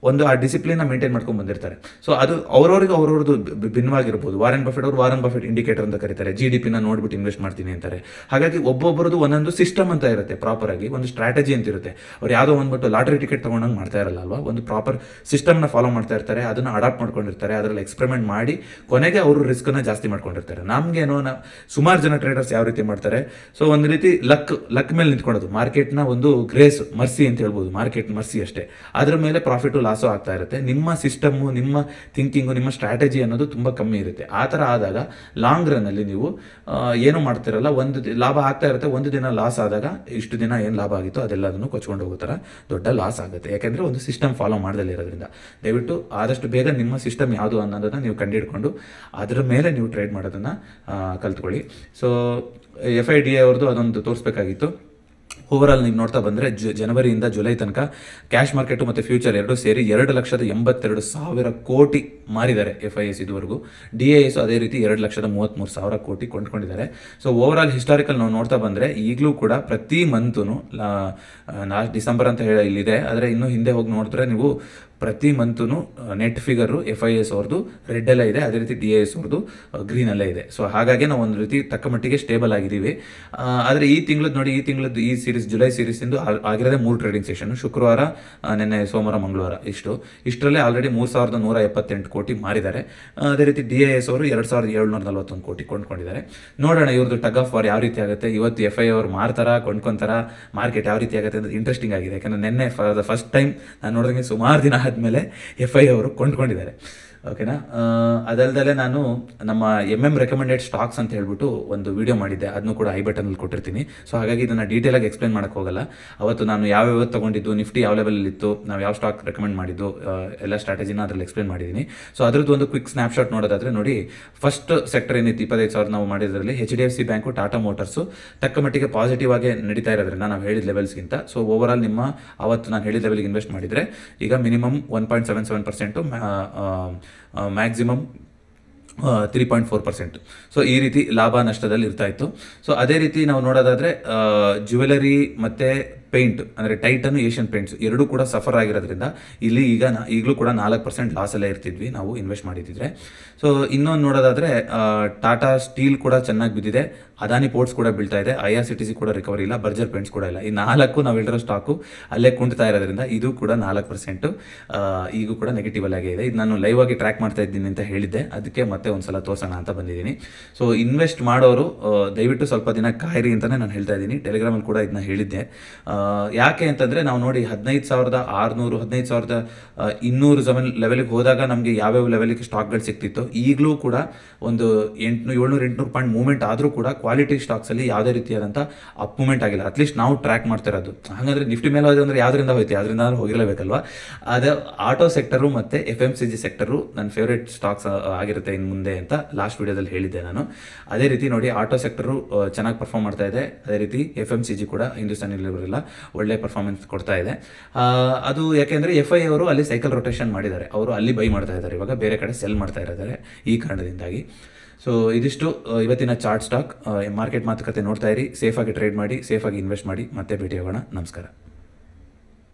ಒಂದು ಆ ಡಿಸಿಪ್ಲಿನ ಮೇಂಟೈನ್ ಮಾಡ್ಕೊಂಡು ಬಂದಿರ್ತಾರೆ ಸೊ ಅದು ಅವ್ರವ್ರಿಗೆ ಅವ್ರವ್ರದ್ದು ಭಿನ್ನವಾಗಿರ್ಬೋದು ವಾರನ್ ಬಫೆಟ್ ಅವರು ವಾರನ್ ಬಫೆಟ್ ಇಂಡಿಕೇಟರ್ ಅಂತ ಕರೀತಾರೆ ಜಿ ಡಿ ಪಿನ ನೋಡ್ಬಿಟ್ಟು ಇನ್ವೆಸ್ಟ್ ಮಾಡ್ತೀನಿ ಅಂತಾರೆ ಹಾಗಾಗಿ ಒಬ್ಬೊಬ್ಬರದ್ದು ಒಂದೊಂದು ಸಿಸ್ಟಮ್ ಅಂತ ಇರುತ್ತೆ ಪ್ರಾಪರ್ ಆಗಿ ಒಂದು ಸ್ಟ್ರಾಟಜಿ ಅಂತ ಇರುತ್ತೆ ಅವ್ರು ಯಾವುದೋ ಒಂದ್ಬಿಟ್ಟು ಲಾಟ್ರಿ ಟಿಕೆಟ್ ತೊಗೊಂಡಂಗೆ ಮಾಡ್ತಾ ಇರಲ್ಲ ಅಲ್ವಾ ಒಂದು ಪ್ರಾಪರ್ ಸಿಸ್ಟಮ್ನ ಫಾಲೋ ಮಾಡ್ತಾ ಇರ್ತಾರೆ ಅದನ್ನು ಅಡಾಪ್ಟ್ ಮಾಡ್ಕೊಂಡಿರ್ತಾರೆ ಅದರಲ್ಲಿ ಎಕ್ಸ್ಪರಿಮೆಂಟ್ ಮಾಡಿ ಕೊನೆಗೆ ಅವರು ರಿಸ್ಕನ್ನ ಜಾಸ್ತಿ ಮಾಡ್ಕೊಂಡಿರ್ತಾರೆ ನಮಗೇನೋ ಏನೋ ಸುಮಾರು ಜನ ಟ್ರೇಡರ್ಸ್ ಯಾವ ರೀತಿ ಮಾಡ್ತಾರೆ ಸೊ ಒಂದು ರೀತಿ ಲಕ್ ಲಕ್ ಮೇಲೆ ನಿಂತ್ಕೊಳ್ಳೋದು ಮಾರ್ಕೆಟ್ನ ಒಂದು ಗ್ರೇಸ್ ಮರ್ಸಿ ಅಂತ ಹೇಳ್ಬೋದು ಮಾರ್ಕೆಟ್ ಮರ್ಸಿ ಅಷ್ಟೇ ಅದರ ಮೇಲೆ ಪ್ರಾಫಿಟ್ ಲಾಸು ಆಗ್ತಾ ಇರುತ್ತೆ ನಿಮ್ಮ ಸಿಸ್ಟಮ್ಮು ನಿಮ್ಮ ಥಿಂಕಿಂಗು ನಿಮ್ಮ ಸ್ಟ್ರಾಟಜಿ ಅನ್ನೋದು ತುಂಬ ಕಮ್ಮಿ ಇರುತ್ತೆ ಆ ಥರ ಆದಾಗ ಲಾಂಗ್ ರನ್ನಲ್ಲಿ ನೀವು ಏನು ಮಾಡ್ತಿರಲ್ಲ ಒಂದು ಲಾಭ ಆಗ್ತಾ ಇರುತ್ತೆ ಒಂದು ದಿನ ಲಾಸ್ ಆದಾಗ ಇಷ್ಟು ದಿನ ಏನು ಲಾಭ ಆಗಿತ್ತು ಅದನ್ನು ಕೊಚ್ಕೊಂಡು ಹೋಗೋ ಥರ ದೊಡ್ಡ ಲಾಸ್ ಆಗುತ್ತೆ ಯಾಕೆಂದರೆ ಒಂದು ಸಿಸ್ಟಮ್ ಫಾಲೋ ಇರೋದ್ರಿಂದ ದಯವಿಟ್ಟು ಆದಷ್ಟು ಬೇಗ ನಿಮ್ಮ ಸಿಸ್ಟಮ್ ಯಾವುದು ಅನ್ನೋದನ್ನು ನೀವು ಕಂಡುಹಿಡ್ಕೊಂಡು ಅದರ ಮೇಲೆ ನೀವು ಟ್ರೇಡ್ ಮಾಡೋದನ್ನು ಕಲ್ತ್ಕೊಳ್ಳಿ so F I D A ಅವ್ರದ್ದು ಅದೊಂದು ತೋರಿಸ್ಬೇಕಾಗಿತ್ತು ಓವರಾಲ್ ನೀವು ನೋಡ್ತಾ ಬಂದರೆ ಜನವರಿಯಿಂದ ಜುಲೈ ತನಕ ಕ್ಯಾಶ್ ಮಾರ್ಕೆಟು ಮತ್ತು ಫ್ಯೂಚರ್ ಎರಡು ಸೇರಿ ಎರಡು ಲಕ್ಷದ ಎಂಬತ್ತೆರಡು ಸಾವಿರ ಕೋಟಿ ಮಾರಿದ್ದಾರೆ ಎಫ್ ಐ ಎಸ್ ಇದುವರೆಗೂ ಡಿ ಎ ಎಸ್ ಅದೇ ರೀತಿ ಎರಡು ಲಕ್ಷದ ಮೂವತ್ತ್ಮೂರು ಸಾವಿರ ಕೋಟಿ ಕೊಂಡ್ಕೊಂಡಿದ್ದಾರೆ ಸೊ ಓವರಾಲ್ ಹಿಸ್ಟಾರಿಕಲ್ ನಾವು ನೋಡ್ತಾ ಬಂದರೆ ಈಗಲೂ ಕೂಡ ಪ್ರತಿ ಮಂತೂ ಲಾಸ್ಟ್ ಡಿಸೆಂಬರ್ ಅಂತ ಹೇಳಿ ಇಲ್ಲಿದೆ ಆದರೆ ಇನ್ನೂ ಹಿಂದೆ ಹೋಗಿ ನೋಡಿದ್ರೆ ನೀವು ಪ್ರತಿ ಮಂತೂ net figure F I S ಅವ್ರದ್ದು ರೆಡ್ಡಲ್ಲೇ ಇದೆ ಅದೇ ರೀತಿ ಡಿ ಐ ಎಸ್ ಅವ್ರದ್ದು ಗ್ರೀನಲ್ಲೇ ಇದೆ ಸೊ ಹಾಗಾಗಿ ನಾವು ಒಂದು ರೀತಿ ತಕ್ಕ ಮಟ್ಟಿಗೆ ಸ್ಟೇಬಲ್ ಆಗಿದ್ದೀವಿ ಆದರೆ ಈ ತಿಂಗಳದ್ದು ನೋಡಿ ಈ ತಿಂಗಳದ್ದು ಈ ಸೀರೀಸ್ ಜುಲೈ ಸೀರೀಸಿಂದು ಆಗಿರೋದೇ ಮೂರು ಟ್ರೇಡಿಂಗ್ ಸೆಷನ್ ಶುಕ್ರವಾರ ನಿನ್ನೆ ಸೋಮವಾರ ಮಂಗಳವಾರ ಇಷ್ಟು ಇಷ್ಟರಲ್ಲೇ ಆಲ್ರೆಡಿ ಮೂರು ಸಾವಿರದ ನೂರ ಎಪ್ಪತ್ತೆಂಟು ಕೋಟಿ ಮಾರಿದ್ದಾರೆ ಅದೇ ರೀತಿ ಡಿ ಐ ಎಸ್ ಅವರು ಎರಡು ಸಾವಿರದ ಏಳ್ನೂರ ನಲ್ವತ್ತೊಂದು ಕೋಟಿ ಕೊಂಡ್ಕೊಂಡಿದ್ದಾರೆ ನೋಡೋಣ ಇವ್ರದ್ದು ಟಗ್ ಆಫ್ ವಾರ್ ಯಾವ ರೀತಿ ಆಗುತ್ತೆ ಇವತ್ತು ಎಫ್ ಐ ಅವರು ಮಾರ್ತಾರ ಕೊಂಡ್ಕೊಂತಾರ ಮಾರ್ಕೆಟ್ ಯಾವ ರೀತಿ ಆಗುತ್ತೆ ಅಂತ ಇಂಟ್ರೆಸ್ಟಿಂಗ್ ಆಗಿದೆ ಯಾಕಂದರೆ ನಿನ್ನೆ ಫಸ್ಟ್ ಟೈಮ್ ನಾನು ನೋಡಿದಂಗೆ ಸುಮಾರು ದಿನ ಆದಮೇಲೆ ಎಫ್ ಐ ಅವರು ಕೊಂಡ್ಕೊಂಡಿದ್ದಾರೆ ಓಕೆನಾ ಅದಲ್ದಲ್ಲೇ ನಾನು ನಮ್ಮ ಎಮ್ ಎಮ್ ರೆಕಮೆಂಡೆಡ್ ಸ್ಟಾಕ್ಸ್ ಅಂತ ಹೇಳ್ಬಿಟ್ಟು ಒಂದು ವಿಡಿಯೋ ಮಾಡಿದ್ದೆ ಅದನ್ನು ಕೂಡ ಐ ಬಟನಲ್ಲಿ ಕೊಟ್ಟಿರ್ತೀನಿ ಸೊ ಹಾಗಾಗಿ ಇದನ್ನು ಡೀಟೇಲಾಗಿ ಎಕ್ಸ್ಪ್ಲೈನ್ ಮಾಡೋಕ್ಕೆ ಹೋಗಲ್ಲ ಅವತ್ತು ನಾನು ಯಾವ್ಯಾವ ತೊಗೊಂಡಿದ್ದು ನಿಫ್ಟಿ ಯಾವ ಲೆವೆಲಲ್ಲಿ ಇತ್ತು ನಾವು ಯಾವ ಸ್ಟಾಕ್ ರೆಕಮೆಂಡ್ ಮಾಡಿದ್ದು ಎಲ್ಲ ಸ್ಟ್ರಾಟಜಿನ ಅದರಲ್ಲಿ ಎಕ್ಸ್ಪ್ಲೈನ್ ಮಾಡಿದ್ದೀನಿ ಸೊ ಅದ್ರದ್ದು ಒಂದು ಕ್ವಿಕ್ ಸ್ನ್ಯಾಪ್ಶಾಟ್ ನೋಡೋದಾದರೆ ನೋಡಿ ಫಸ್ಟ್ ಸೆಕ್ಟರ್ ಏನಿತ್ತು ಇಪ್ಪತ್ತೈದು ಸಾವಿರ ನಾವು ಮಾಡಿದ್ರಲ್ಲಿ H D F C bank Tata motors ತಕ್ಕ ಮಟ್ಟಿಗೆ ಪಾಸಿಟಿವ್ ಆಗಿ ನಡೀತಾ ಇರೋದ್ರಿಂದ ನಾವು ಹೇಳಿದ ಲೆವೆಲ್ಸ್ಗಿಂತ ಸೊ ಓವರ್ ಆಲ್ ನಿಮ್ಮ ಅವತ್ತು ನಾನು ಹೇಳಿದ ಲೆವೆಲ್ಗೆ ಇನ್ವೆಸ್ಟ್ ಮಾಡಿದರೆ ಈಗ minimum one point seven seven percent maximum three point four percent so ಈ ರೀತಿ ಲಾಭ ನಷ್ಟದಲ್ಲಿ ಇರ್ತಾ ಇತ್ತು ಸೊ ಅದೇ ರೀತಿ ನಾವು ನೋಡೋದಾದರೆ ಜ್ಯುವೆಲರಿ ಮತ್ತು ಪೇಂಟ್ ಅಂದರೆ ಟೈಟನ್ನು ಏಷ್ಯನ್ ಪೇಂಟ್ಸ್ ಎರಡೂ ಕೂಡ ಸಫರ್ ಆಗಿರೋದ್ರಿಂದ ಇಲ್ಲಿ ಈಗ ನಾ ಈಗಲೂ ಕೂಡ ನಾಲ್ಕು ಪರ್ಸೆಂಟ್ ಲಾಸಲ್ಲೇ ಇರ್ತಿದ್ವಿ ನಾವು ಇನ್ವೆಸ್ಟ್ ಮಾಡಿದ್ದಿದ್ರೆ ಸೊ ಇನ್ನೊಂದು ನೋಡೋದಾದರೆ ಟಾಟಾ ಸ್ಟೀಲ್ ಕೂಡ ಚೆನ್ನಾಗಿ ಬಿದ್ದಿದೆ ಅದಾನಿ ಪೋರ್ಟ್ಸ್ ಕೂಡ ಬೀಳ್ತಾ ಇದೆ I R C T C ಕೂಡ ರಿಕವರಿ ಇಲ್ಲ ಬರ್ಜರ್ ಪೇಂಟ್ಸ್ ಕೂಡ ಇಲ್ಲ ಈ ನಾಲ್ಕು ನಾವು ಹೇಳಿರೋ ಸ್ಟಾಕು ಅಲ್ಲೇ ಕುಂಟ್ತಾ ಇರೋದ್ರಿಂದ ಇದು ಕೂಡ ನಾಲ್ಕು ಪರ್ಸೆಂಟು ಈಗೂ ಕೂಡ ನೆಗೆಟಿವ್ ಇದೆ ಇದು ನಾನು ಲೈವ್ ಆಗಿ ಟ್ರ್ಯಾಕ್ ಮಾಡ್ತಾ ಇದ್ದೀನಿ ಅಂತ ಹೇಳಿದ್ದೆ ಅದಕ್ಕೆ ಮತ್ತೆ ಒಂದ್ಸಲ ತೋರ್ಸೋಣ ಅಂತ ಬಂದಿದ್ದೀನಿ ಸೊ ಇನ್ವೆಸ್ಟ್ ಮಾಡೋರು ದಯವಿಟ್ಟು ಸ್ವಲ್ಪ ದಿನ ಕಾಯಿರಿ ಅಂತಲೇ ನಾನು ಹೇಳ್ತಾ ಇದ್ದೀನಿ ಟೆಲಿಗ್ರಾಮಲ್ಲಿ ಕೂಡ ಇದನ್ನ ಹೇಳಿದ್ದೆ ಯಾಕೆ ಅಂತಂದರೆ ನಾವು ನೋಡಿ ಹದಿನೈದು ಸಾವಿರದ ಆರುನೂರು ಹದಿನೈದು ಸಾವಿರದ ಇನ್ನೂರು ಜಮನ್ ಲೆವೆಲಿಗೆ ಹೋದಾಗ ನಮಗೆ ಯಾವ್ಯಾವ ಲೆವೆಲಿಗೆ ಸ್ಟಾಕ್ಗಳು ಸಿಕ್ತಿತ್ತು ಈಗಲೂ ಕೂಡ ಒಂದು ಎಂಟು ಏಳ್ನೂರು ಎಂಟುನೂರು ಪಾಯಿಂಟ್ ಮೂವ್ಮೆಂಟ್ ಆದರೂ ಕೂಡ ಕ್ವಾಲಿಟಿ ಸ್ಟಾಕ್ಸಲ್ಲಿ ಯಾವುದೇ ರೀತಿಯಾದಂಥ ಅಪ್ ಮೂವ್ಮೆಂಟ್ ಆಗಿಲ್ಲ ಅಟ್ಲೀಸ್ಟ್ ನಾವು ಟ್ರ್ಯಾಕ್ ಮಾಡ್ತಿರೋದು ಹಾಗಾದರೆ ನಿಫ್ಟಿ ಮೇಲೆ ಹೋದ್ರೆ ಅಂದರೆ ಯಾವ್ದರಿಂದ ಹೋಯ್ತು ಅದರಿಂದ ಹೋಗಿರಲೇಬೇಕಲ್ವಾ ಅದೇ ಆಟೋ ಸೆಕ್ಟರು ಮತ್ತು F M C G sector ನನ್ನ ಫೇವ್ರೇಟ್ ಸ್ಟಾಕ್ಸ್ ಆಗಿರುತ್ತೆ ಇನ್ನು ಮುಂದೆ ಅಂತ ಲಾಸ್ಟ್ ವೀಡಿಯೋದಲ್ಲಿ ಹೇಳಿದ್ದೆ ನಾನು ಅದೇ ರೀತಿ ನೋಡಿ ಆಟೋ ಸೆಕ್ಟರು ಚೆನ್ನಾಗಿ ಪರ್ಫಾರ್ಮ್ ಮಾಡ್ತಾ ಇದೆ ಅದೇ ರೀತಿ ಎಫ್ ಎಮ್ ಸಿ ಜಿ ಕೂಡ ಹಿಂದೂಸ್ತಾನಿ ಒಳ್ಳೆ ಪರ್ಫಾರ್ಮೆನ್ಸ್ ಕೊಡ್ತಾ ಇದೆ ಅದು ಯಾಕೆಂದರೆ ಎಫ್ ಐ ಅವರು ಅಲ್ಲಿ ಸೈಕಲ್ ರೊಟೇಷನ್ ಮಾಡಿದ್ದಾರೆ ಅವರು ಅಲ್ಲಿ ಬೈ ಮಾಡ್ತಾ ಇದ್ದಾರೆ ಇವಾಗ ಬೇರೆ ಕಡೆ ಸೆಲ್ ಮಾಡ್ತಾ ಇದ್ದಾರೆ ಈ ಕಾರಣದಿಂದಾಗಿ ಸೊ ಇದಿಷ್ಟು ಇವತ್ತಿನ ಚಾರ್ಟ್ ಸ್ಟಾಕ್ ಮಾರ್ಕೆಟ್ ಮಾತುಕತೆ ನೋಡ್ತಾ ಇರಿ ಸೇಫಾಗಿ ಟ್ರೇಡ್ ಮಾಡಿ ಸೇಫಾಗಿ ಇನ್ವೆಸ್ಟ್ ಮಾಡಿ ಮತ್ತೆ ಭೇಟಿ ಆಗೋಣ ನಮಸ್ಕಾರ